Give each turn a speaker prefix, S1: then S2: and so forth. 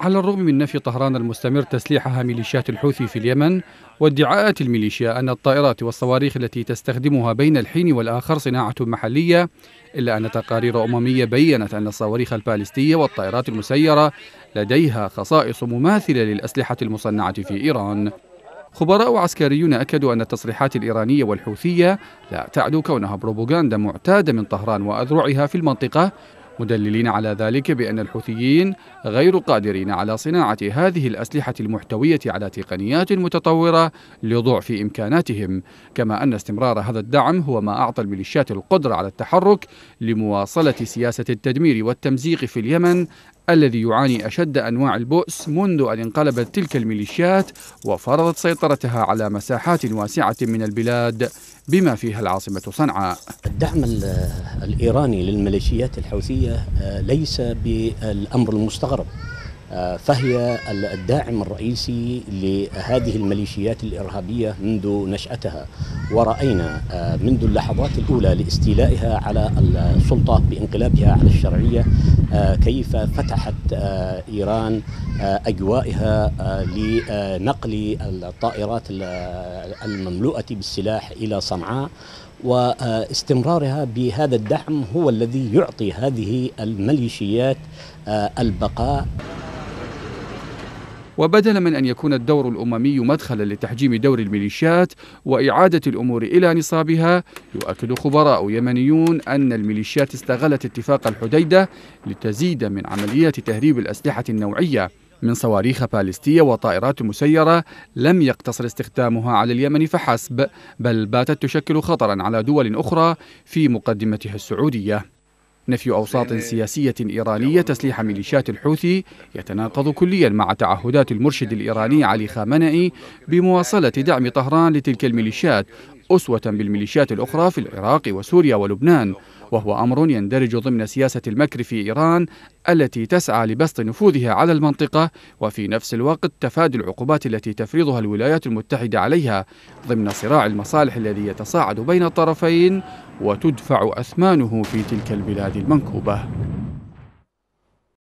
S1: على الرغم من نفي طهران المستمر تسليحها ميليشيات الحوثي في اليمن وادعاءات الميليشيا أن الطائرات والصواريخ التي تستخدمها بين الحين والآخر صناعة محلية إلا أن تقارير أممية بيّنت أن الصواريخ البالستية والطائرات المسيرة لديها خصائص مماثلة للأسلحة المصنعة في إيران خبراء عسكريون أكدوا أن التصريحات الإيرانية والحوثية لا تعدو كونها بروبوغاندا معتادة من طهران وأذرعها في المنطقة مدللين على ذلك بأن الحوثيين غير قادرين على صناعة هذه الأسلحة المحتوية على تقنيات متطورة لضعف إمكاناتهم كما أن استمرار هذا الدعم هو ما أعطى الميليشيات القدرة على التحرك لمواصلة سياسة التدمير والتمزيق في اليمن الذي يعاني أشد أنواع البؤس منذ أن انقلبت تلك الميليشيات وفرضت سيطرتها على مساحات واسعة من البلاد بما فيها العاصمة صنعاء الدعم الإيراني للميليشيات الحوثية آه،
S2: ليس بالأمر المستغرب فهي الداعم الرئيسي لهذه الميليشيات الإرهابية منذ نشأتها ورأينا آه، منذ اللحظات الأولى لاستيلائها على السلطة بانقلابها على الشرعية آه، كيف فتحت آه، إيران أجوائها لنقل الطائرات المملوءة بالسلاح إلى صنعاء واستمرارها بهذا الدعم هو الذي يعطي هذه الميليشيات
S1: البقاء وبدلا من أن يكون الدور الأممي مدخلا لتحجيم دور الميليشيات وإعادة الأمور إلى نصابها يؤكد خبراء يمنيون أن الميليشيات استغلت اتفاق الحديدة لتزيد من عمليات تهريب الأسلحة النوعية من صواريخ باليستية وطائرات مسيرة لم يقتصر استخدامها على اليمن فحسب بل باتت تشكل خطرا على دول أخرى في مقدمتها السعودية نفي أوساط يعني سياسية إيرانية تسليح يعني ميليشيات الحوثي يتناقض كليا مع تعهدات المرشد يعني الإيراني علي خامنئي بمواصلة دعم طهران لتلك الميليشيات أسوة بالميليشيات الأخرى في العراق وسوريا ولبنان وهو أمر يندرج ضمن سياسة المكر في إيران التي تسعى لبسط نفوذها على المنطقة وفي نفس الوقت تفادي العقوبات التي تفرضها الولايات المتحدة عليها ضمن صراع المصالح الذي يتصاعد بين الطرفين وتدفع أثمانه في تلك البلاد المنكوبة